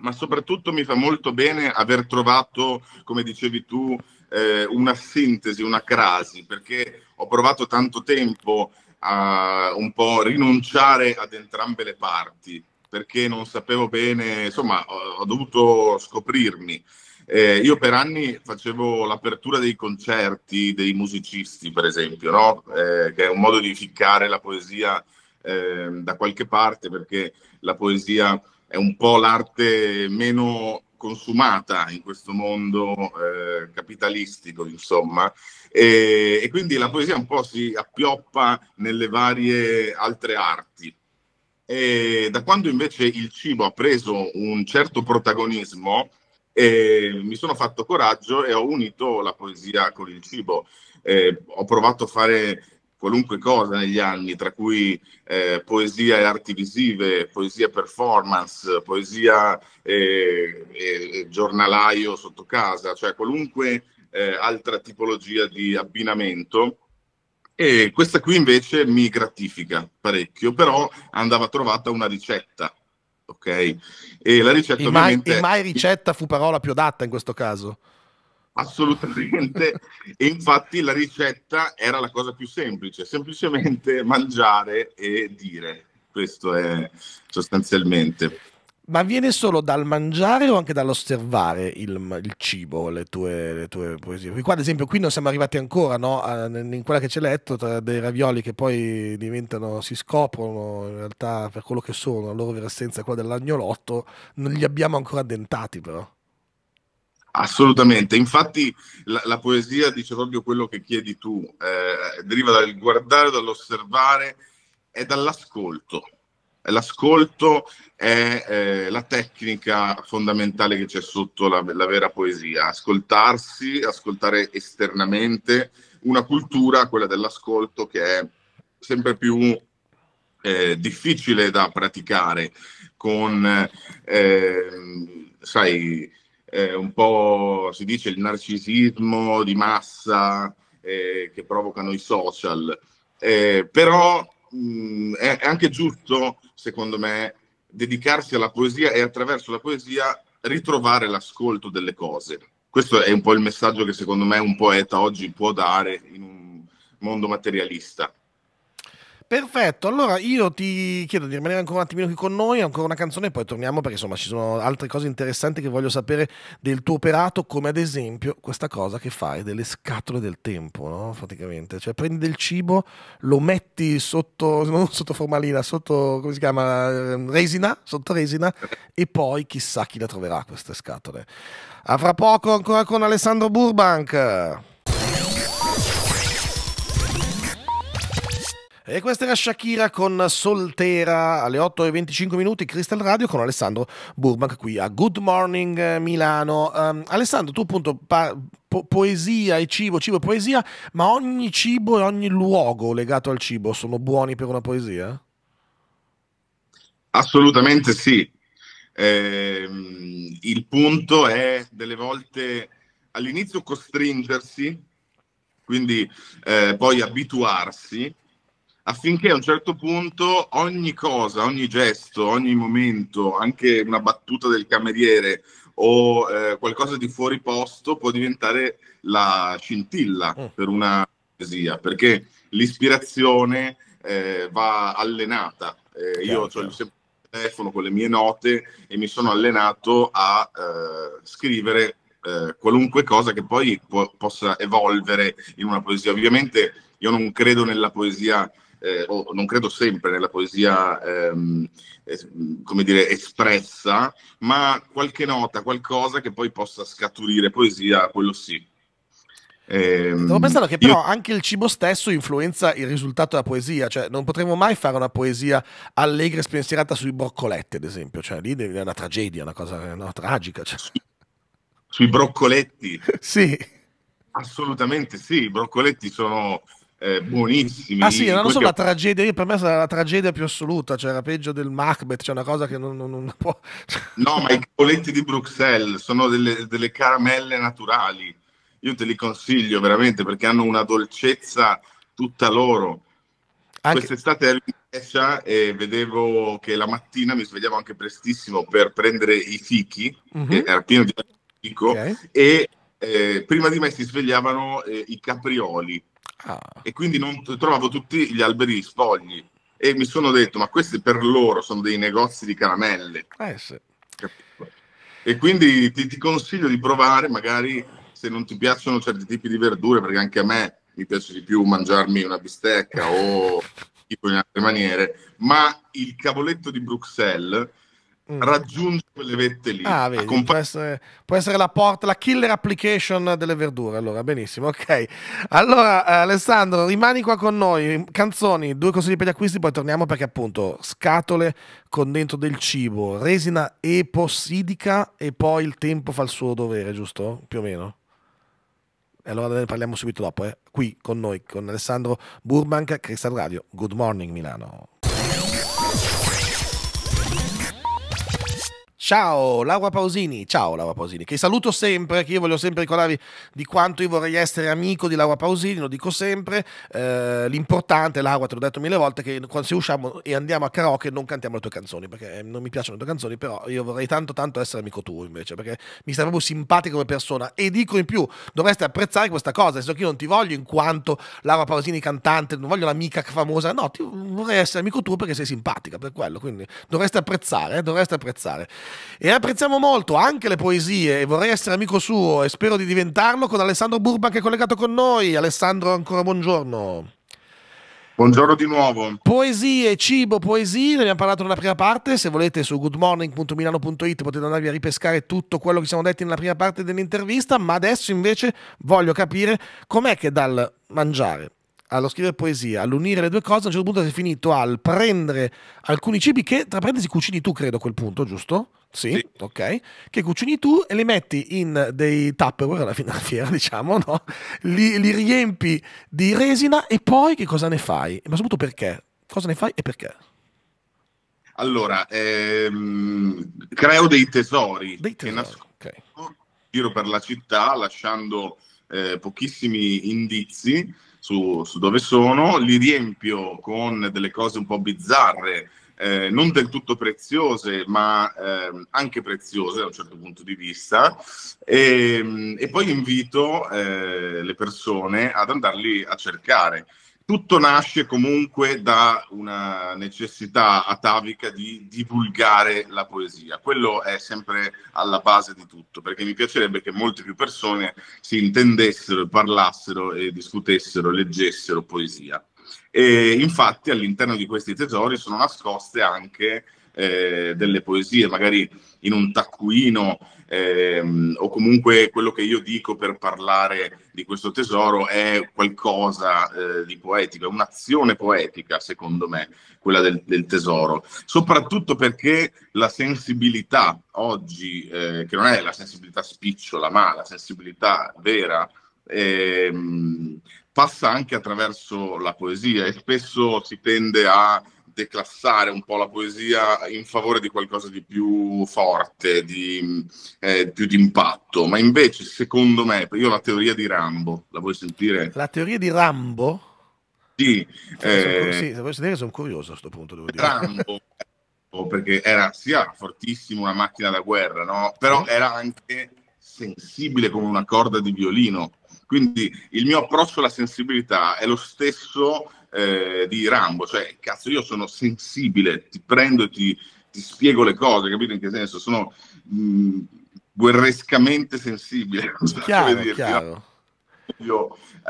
S2: ma soprattutto mi fa molto bene aver trovato come dicevi tu eh, una sintesi, una crasi, perché ho provato tanto tempo a un po' rinunciare ad entrambe le parti, perché non sapevo bene, insomma, ho, ho dovuto scoprirmi. Eh, io per anni facevo l'apertura dei concerti dei musicisti, per esempio, no? eh, che è un modo di ficcare la poesia eh, da qualche parte, perché la poesia è un po' l'arte meno consumata in questo mondo eh, capitalistico, insomma, e, e, quindi la poesia un po' si appioppa nelle varie altre arti. E da quando invece il cibo ha preso un certo protagonismo, eh, mi sono fatto coraggio e ho unito la poesia con il cibo. Eh, ho provato a fare qualunque cosa negli anni, tra cui eh, poesia e arti visive, poesia e performance, poesia e, e, giornalaio sotto casa, cioè qualunque eh, altra tipologia di abbinamento. E questa qui invece mi gratifica parecchio, però andava trovata una ricetta, ok? E la ricetta e ovviamente... mai, e
S1: mai ricetta fu parola più adatta in questo caso assolutamente.
S2: e infatti la ricetta era la cosa più semplice, semplicemente mangiare e dire. Questo è sostanzialmente.
S1: Ma viene solo dal mangiare o anche dall'osservare il, il cibo, le tue, le tue poesie? Perché qua, ad esempio, qui non siamo arrivati ancora, no? In quella che c'è letto, tra dei ravioli che poi diventano, si scoprono in realtà per quello che sono, la loro vera essenza, quella dell'agnolotto, non li abbiamo ancora addentati, però.
S2: Assolutamente, infatti la, la, poesia dice proprio quello che chiedi tu, eh, deriva dal guardare, dall'osservare e dall'ascolto. L'ascolto è eh, la tecnica fondamentale che c'è sotto la, la, vera poesia, ascoltarsi, ascoltare esternamente una cultura, quella dell'ascolto, che è sempre più eh, difficile da praticare con, eh, sai, eh, un po' si dice il narcisismo di massa eh, che provocano i social. Eh, però mh, mm, è anche giusto, secondo me, dedicarsi alla poesia e attraverso la poesia ritrovare l'ascolto delle cose. Questo è un po' il messaggio che secondo me un poeta oggi può dare in un mondo materialista.
S1: Perfetto, allora io ti chiedo di rimanere ancora un attimino qui con noi, ancora una canzone e poi torniamo perché insomma ci sono altre cose interessanti che voglio sapere del tuo operato, come ad esempio questa cosa che fai delle scatole del tempo, no? praticamente, cioè prendi del cibo, lo metti sotto, non sotto formalina, sotto, come si chiama, ehm, resina, sotto resina e poi chissà chi la troverà queste scatole. A fra poco ancora con Alessandro Burbank. E questa era Shakira con Soltera alle 8 e 25 minuti, Crystal Radio con Alessandro Burbank qui a Good Morning eh, Milano. Um, Alessandro, tu appunto pa- po- poesia e cibo, cibo e poesia, ma ogni cibo e ogni luogo legato al cibo sono buoni per una poesia?
S2: Assolutamente sì. Eh, il punto è delle volte all'inizio costringersi, quindi eh, poi abituarsi affinché a un certo punto ogni cosa, ogni gesto, ogni momento, anche una battuta del cameriere o eh, qualcosa di fuori posto può diventare la scintilla mm. per una poesia, perché l'ispirazione eh, va allenata. Eh, io chiaro. ho sempre il telefono con le mie note e mi sono allenato a eh, scrivere eh, qualunque cosa che poi po- possa evolvere in una poesia. Ovviamente io non credo nella poesia eh, o non credo sempre nella poesia, ehm, es- come dire, espressa, ma qualche nota, qualcosa che poi possa scaturire poesia, quello sì. Eh, Devo pensare che
S1: però io... anche il cibo stesso influenza il risultato della poesia, cioè non potremmo mai fare una poesia allegra e spensierata sui broccoletti, ad esempio, cioè lì è una tragedia, una cosa no, tragica. Cioè. Sui,
S2: sui broccoletti?
S1: sì.
S2: Assolutamente sì, i broccoletti sono eh, buonissimi. Ah sì, l'anno scorso la
S1: tragedia, per me sarà la tragedia più assoluta, cioè era peggio del Macbeth, cioè una cosa che non, non, non può... Cioè. no,
S2: ma i coletti di Bruxelles sono delle, delle caramelle naturali, io te li consiglio veramente perché hanno una dolcezza tutta loro. Anche... Quest'estate ero in Grecia e vedevo che la mattina mi svegliavo anche prestissimo per prendere i fichi, mm-hmm. che era pieno di fico, okay. e eh, prima di me si svegliavano eh, i caprioli ah. e quindi non trovavo tutti gli alberi sfogli e mi sono detto ma questi per loro sono dei negozi di caramelle eh, sì. e quindi ti, ti consiglio di provare magari se non ti piacciono certi tipi di verdure perché anche a me mi piace di più mangiarmi una bistecca o in altre maniere ma il cavoletto di Bruxelles Mm. raggiunge quelle
S1: vette lì. Ah, vedi, compa- può, essere, può, essere, la porta, la killer application delle verdure. Allora, benissimo, ok. Allora, eh, Alessandro, rimani qua con noi. Canzoni, due consigli per gli acquisti, poi torniamo perché appunto scatole con dentro del cibo, resina eposidica e poi il tempo fa il suo dovere, giusto? Più o meno. E allora ne parliamo subito dopo, eh. qui con noi, con Alessandro Burbank, Cristal Radio. Good morning Milano. Ciao Laura Pausini, ciao Laura Pausini, che saluto sempre, che io voglio sempre ricordarvi di quanto io vorrei essere amico di Laura Pausini, lo dico sempre, eh, l'importante, Laura te l'ho detto mille volte, che quando se usciamo e andiamo a karaoke non cantiamo le tue canzoni, perché eh, non mi piacciono le tue canzoni, però io vorrei tanto tanto essere amico tuo invece, perché mi stai proprio simpatico come persona e dico in più, dovresti apprezzare questa cosa, nel senso che io non ti voglio in quanto Laura Pausini cantante, non voglio l'amica famosa, no, ti, vorrei essere amico tuo perché sei simpatica, per quello, quindi dovresti apprezzare, eh, dovresti apprezzare e apprezziamo molto anche le poesie e vorrei essere amico suo e spero di diventarlo con Alessandro Burba che è collegato con noi. Alessandro, ancora buongiorno.
S2: Buongiorno di nuovo.
S1: Poesie, cibo, poesie, ne abbiamo parlato nella prima parte, se volete su goodmorning.milano.it potete andarvi a ripescare tutto quello che siamo detti nella prima parte dell'intervista, ma adesso invece voglio capire com'è che dal mangiare allo scrivere poesia, all'unire le due cose, a un certo punto si è finito al prendere alcuni cibi che, tra parentesi, cucini tu, credo, a quel punto, giusto? Sì, sì, ok. Che cucini tu e li metti in dei tupperware alla fine della fiera, diciamo, no? Li, li, riempi di resina e poi che cosa ne fai? Ma soprattutto perché? Cosa ne fai e perché?
S2: Allora, ehm, creo dei tesori, dei tesori che nascondo okay. giro per la città lasciando eh, pochissimi indizi su, su dove sono, li riempio con delle cose un po' bizzarre, eh, non del tutto preziose, ma eh, anche preziose da un certo punto di vista. E, ehm, e poi invito eh, le persone ad andarli a cercare. Tutto nasce comunque da una necessità atavica di divulgare la poesia. Quello è sempre alla base di tutto, perché mi piacerebbe che molte più persone si intendessero, parlassero e discutessero, leggessero poesia. E infatti all'interno di questi tesori sono nascoste anche eh, delle poesie, magari in un taccuino ehm, o comunque quello che io dico per parlare di questo tesoro è qualcosa eh, di poetico, è un'azione poetica secondo me quella del, del tesoro, soprattutto perché la sensibilità oggi, eh, che non è la sensibilità spicciola ma la sensibilità vera, ehm, passa anche attraverso la poesia e spesso si tende a declassare un po' la poesia in favore di qualcosa di più forte, di eh, più d'impatto, ma invece secondo me, io la teoria di Rambo, la vuoi sentire?
S1: La teoria di Rambo?
S2: Sì, eh, sì,
S1: se vuoi sentire sono curioso a questo punto, devo dire. Rambo,
S2: perché era sia fortissimo una macchina da guerra, no? però sì. era anche sensibile come una corda di violino quindi il mio approccio alla sensibilità è lo stesso eh, di Rambo, cioè cazzo io sono sensibile, ti prendo e ti, ti spiego le cose, capito in che senso? Sono mh, mm, guerrescamente sensibile, chiaro, come dirti, chiaro.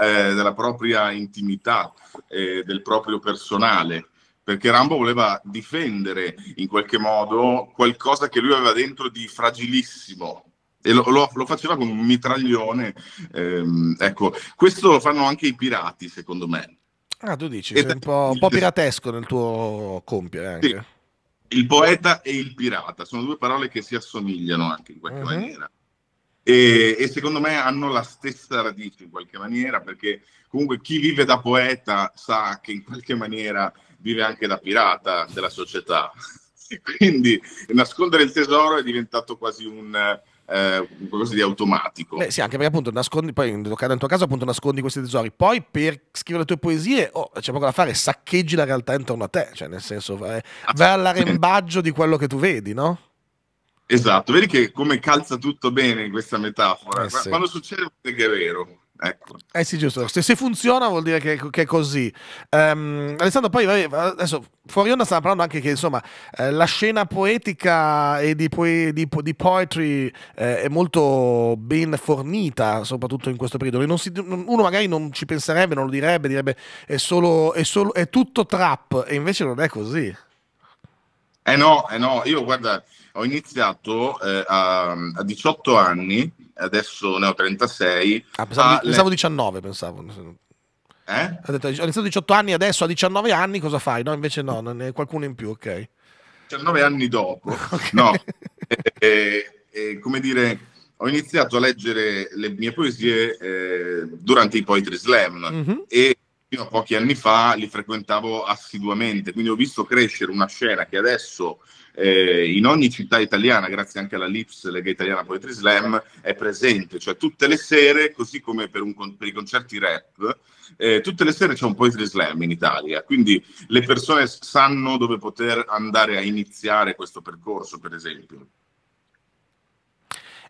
S2: Eh, della propria intimità, eh, del proprio personale perché Rambo voleva difendere in qualche modo qualcosa che lui aveva dentro di fragilissimo, e lo, lo, lo, faceva con un mitraglione. Ehm, ecco, questo lo fanno anche i pirati, secondo me.
S1: Ah, tu dici, è un po', un po', piratesco nel tuo compiere eh,
S2: sì. Il poeta e il pirata sono due parole che si assomigliano anche in qualche uh-huh. maniera. E, e, secondo me hanno la stessa radice in qualche maniera, perché comunque chi vive da poeta sa che in qualche maniera vive anche da pirata della società. Quindi nascondere il tesoro è diventato quasi un, eh, qualcosa di automatico.
S1: Beh, sì, anche perché appunto nascondi, poi nel tuo caso appunto nascondi questi tesori, poi per scrivere le tue poesie oh, c'è poco da fare, saccheggi la realtà intorno a te, cioè nel senso eh, ah, vai, vai all'arembaggio di quello che tu vedi, no?
S2: Esatto, vedi che come calza tutto bene in questa metafora. Eh, Quando sì. succede che è vero. Ecco.
S1: Eh sì, giusto. Se, se, funziona vuol dire che, che è così. Um, Alessandro, poi adesso fuori onda stava parlando anche che insomma eh, la scena poetica e di, poe di, di poetry eh, è molto ben fornita, soprattutto in questo periodo. Si, uno magari non ci penserebbe, non lo direbbe, direbbe è, solo, è, solo, è tutto trap, e invece non è così.
S2: Eh no, eh no, io guarda, ho iniziato eh, a, a, 18 anni, adesso ne ho 36. Ah, pensavo, pensavo
S1: 19, pensavo. Eh? Ho, detto, ho iniziato a 18 anni, adesso a 19 anni cosa fai? No, invece no, non è qualcuno in più, ok.
S2: 19 anni dopo, okay. no. e, e, come dire, ho iniziato a leggere le mie poesie eh, durante i Poetry Slam mm-hmm. e fino a pochi anni fa li frequentavo assiduamente, quindi ho visto crescere una scena che adesso eh, in ogni città italiana, grazie anche alla LIPS, Lega Italiana Poetry Slam, è presente, cioè tutte le sere, così come per, un, per i concerti rap, eh, tutte le sere c'è un Poetry Slam in Italia, quindi le persone sanno dove poter andare a iniziare questo percorso, per esempio.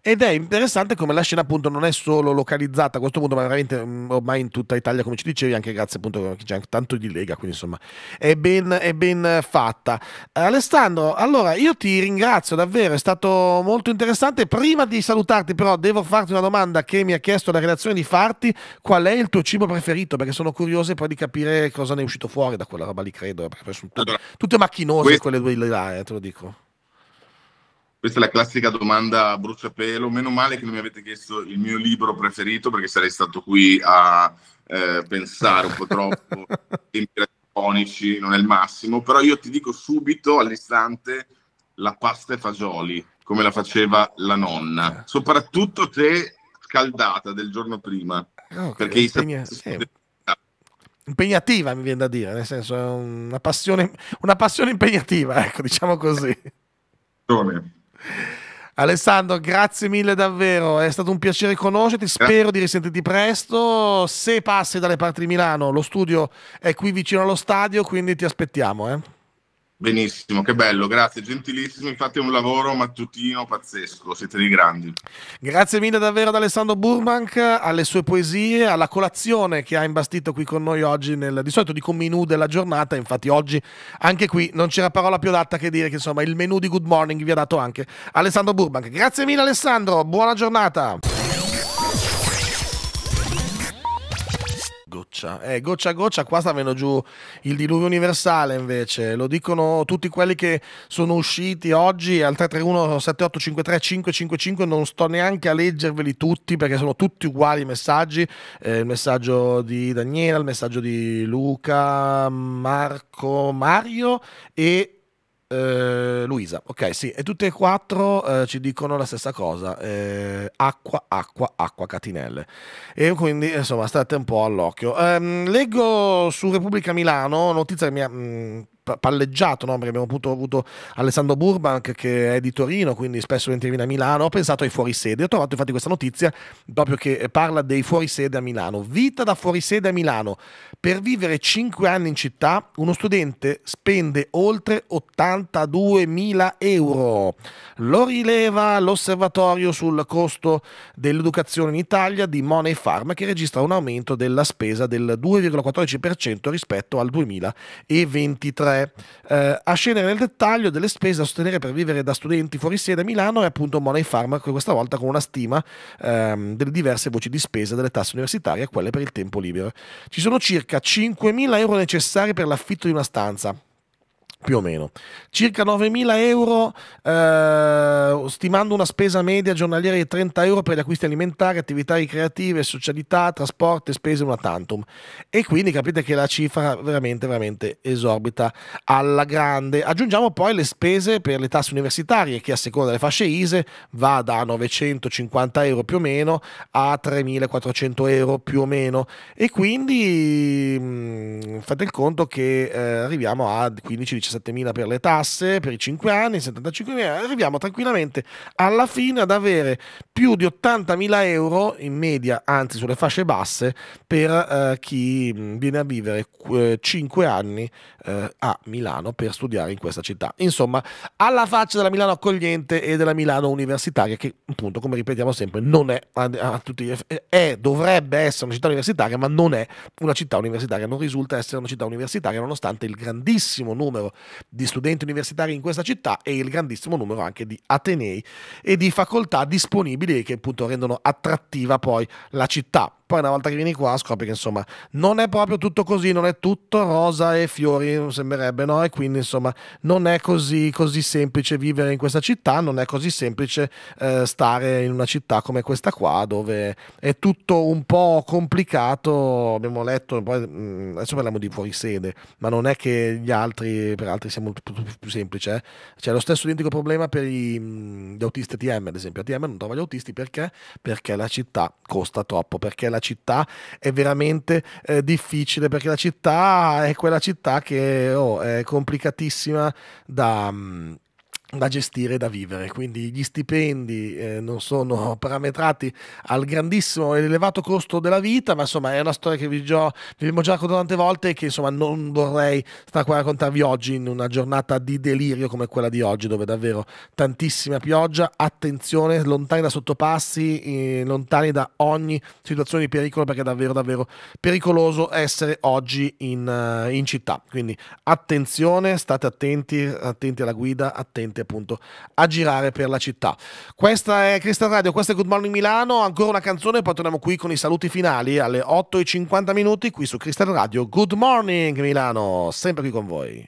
S1: Ed è interessante come la scena appunto non è solo localizzata a questo punto, ma veramente mm, ormai in tutta Italia, come ci dicevi, anche grazie appunto che c'è anche tanto di Lega, quindi insomma è ben, è ben fatta. Alessandro, allora io ti ringrazio davvero, è stato molto interessante. Prima di salutarti però devo farti una domanda che mi ha chiesto la redazione di farti, qual è il tuo cibo preferito? Perché sono curioso poi di capire cosa ne è uscito fuori da quella roba lì, credo, perché sono tutte, tutte macchinose quelle due là, eh, te lo dico.
S2: Questa è la classica domanda a bruciapelo. Meno male che non mi avete chiesto il mio libro preferito perché sarei stato qui a eh, pensare un po' troppo. tempi radiofonici non è il massimo, però io ti dico subito all'istante la pasta e fagioli, come la faceva la nonna, soprattutto te scaldata del giorno prima.
S1: No, eh, perché impegna... eh, impegnativa mi viene da dire, nel senso è una passione, una passione impegnativa, ecco, diciamo così. Alessandro, grazie mille davvero, è stato un piacere conoscerti, spero di risentirti presto. Se passi dalle parti di Milano, lo studio è qui vicino allo stadio, quindi ti aspettiamo. Eh.
S2: Benissimo, che bello, grazie, gentilissimo, infatti è un lavoro mattutino pazzesco, siete dei grandi.
S1: Grazie mille davvero ad Alessandro Burbank, alle sue poesie, alla colazione che ha imbastito qui con noi oggi, nel, di solito dico menù della giornata, infatti oggi anche qui non c'era parola più adatta che dire che insomma il menù di Good Morning vi ha dato anche Alessandro Burbank. Grazie mille Alessandro, buona giornata. goccia. Eh, goccia a goccia, qua sta venendo giù il diluvio universale invece. Lo dicono tutti quelli che sono usciti oggi al 331 7853 555. Non sto neanche a leggerveli tutti perché sono tutti uguali i messaggi. Eh, il messaggio di Daniela, il messaggio di Luca, Marco, Mario e eh, Luisa, ok, sì, e tutte e quattro eh, ci dicono la stessa cosa, eh, acqua, acqua, acqua, catinelle. E quindi, insomma, state un po' all'occhio. Ehm, leggo su Repubblica Milano, notizia che mi ha... Mh, mm, palleggiato, no? perché abbiamo avuto, avuto, Alessandro Burbank che è di Torino, quindi spesso interviene a Milano, ho pensato ai fuorisede, ho trovato infatti questa notizia proprio che parla dei fuorisede a Milano. Vita da fuorisede a Milano. Per vivere 5 anni in città, uno studente spende oltre 82.000 euro. Lo rileva l'osservatorio sul costo dell'educazione in Italia di Money Pharma che registra un aumento della spesa del 2,14% rispetto al 2023. 3, eh, eh, a scendere nel dettaglio delle spese da sostenere per vivere da studenti fuori sede a Milano è appunto Money Farm, questa volta con una stima ehm, delle diverse voci di spesa delle tasse universitarie a quelle per il tempo libero. Ci sono circa 5.000 euro necessari per l'affitto di una stanza, più o meno, circa 9.000 euro, eh, stimando una spesa media giornaliera di 30 euro per gli acquisti alimentari, attività ricreative, socialità, trasporti, spese una tantum. E quindi capite che la cifra veramente, veramente esorbita alla grande. Aggiungiamo poi le spese per le tasse universitarie, che a seconda delle fasce ISE va da 950 euro più o meno a 3.400 euro più o meno. E quindi mh, mm, fate il conto che eh, arriviamo a 15-17 17.000 per le tasse per i 5 anni, 75.000, arriviamo tranquillamente alla fine ad avere più di 80.000 euro in media, anzi sulle fasce basse, per eh, chi mm, viene a vivere 5 eh, anni eh, a Milano per studiare in questa città. Insomma, alla faccia della Milano accogliente e della Milano universitaria, che appunto, come ripetiamo sempre, non è a, a tutti gli effetti, è, dovrebbe essere una città universitaria, ma non è una città universitaria, non risulta essere una città universitaria, nonostante il grandissimo numero di studenti universitari in questa città e il grandissimo numero anche di atenei e di facoltà disponibili che appunto rendono attrattiva poi la città poi una volta che vieni qua scopri che insomma non è proprio tutto così, non è tutto rosa e fiori, sembrerebbe, no? E quindi insomma non è così, così semplice vivere in questa città, non è così semplice eh, stare in una città come questa qua dove è tutto un po' complicato, abbiamo letto, poi, mm, adesso parliamo di fuorisede, ma non è che gli altri, per altri sia molto più, più, più semplice, eh? c'è lo stesso identico problema per gli, mm, gli autisti TM ad esempio, TM non trova gli autisti perché? Perché la città costa troppo, perché la la città è veramente eh, difficile perché la città è quella città che oh, è complicatissima da... Mh, mm, da gestire e da vivere, quindi gli stipendi eh, non sono parametrati al grandissimo e elevato costo della vita, ma insomma è una storia che vi, già, vi abbiamo già raccontato tante volte e che insomma non vorrei stare qua a raccontarvi oggi in una giornata di delirio come quella di oggi, dove davvero tantissima pioggia, attenzione, lontani da sottopassi, eh, lontani da ogni situazione di pericolo, perché è davvero davvero pericoloso essere oggi in, eh, in città, quindi attenzione, state attenti, attenti alla guida, attenti continuamente appunto a girare per la città. Questa è Crystal Radio, questa è Good Morning Milano, ancora una canzone, poi torniamo qui con i saluti finali alle 8.50 minuti qui su Crystal Radio. Good Morning Milano, sempre qui con voi.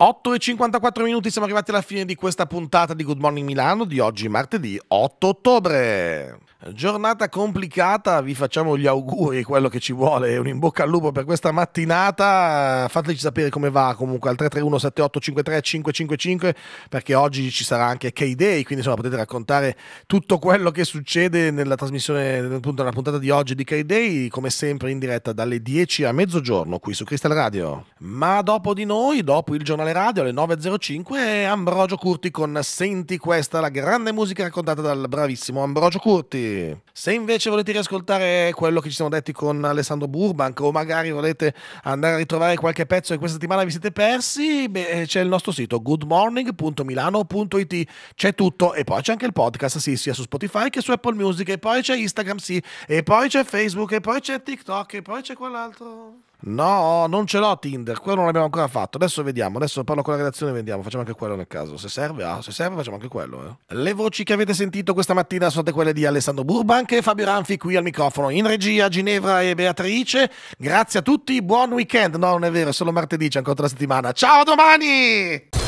S1: 8 e 54 minuti, siamo arrivati alla fine di questa puntata di Good Morning Milano di oggi martedì 8 ottobre. Giornata complicata, vi facciamo gli auguri, quello che ci vuole, un in bocca al lupo per questa mattinata. Fateci sapere come va comunque al 331 7853 555 perché oggi ci sarà anche K-Day, quindi insomma potete raccontare tutto quello che succede nella trasmissione, appunto nella puntata di oggi di K-Day, come sempre in diretta dalle 10 a mezzogiorno qui su Crystal Radio. Ma dopo di noi, dopo il giornale radio alle 9.05, Ambrogio Curti con Senti questa, la grande musica raccontata dal bravissimo Ambrogio Curti se invece volete riascoltare quello che ci siamo detti con Alessandro Burbank, o magari volete andare a ritrovare qualche pezzo che questa settimana vi siete persi, beh, eh, c'è il nostro sito goodmorning.milano.it. C'è tutto, e poi c'è anche il podcast, sì, sia su Spotify che su Apple Music, e poi c'è Instagram, sì, e poi c'è Facebook, e poi c'è TikTok, e poi c'è quell'altro. No, non ce l'ho Tinder, quello non l'abbiamo ancora fatto. Adesso vediamo, adesso parlo con la redazione e vediamo, facciamo anche quello nel caso. Se serve, ah, se serve facciamo anche quello. Eh. Le voci che avete sentito questa mattina sono state quelle di Alessandro Burbank e Fabio Ranfi qui al microfono, in regia Ginevra e Beatrice. Grazie a tutti, buon weekend. No, non è vero, è solo martedì, c'è ancora la settimana. Ciao domani!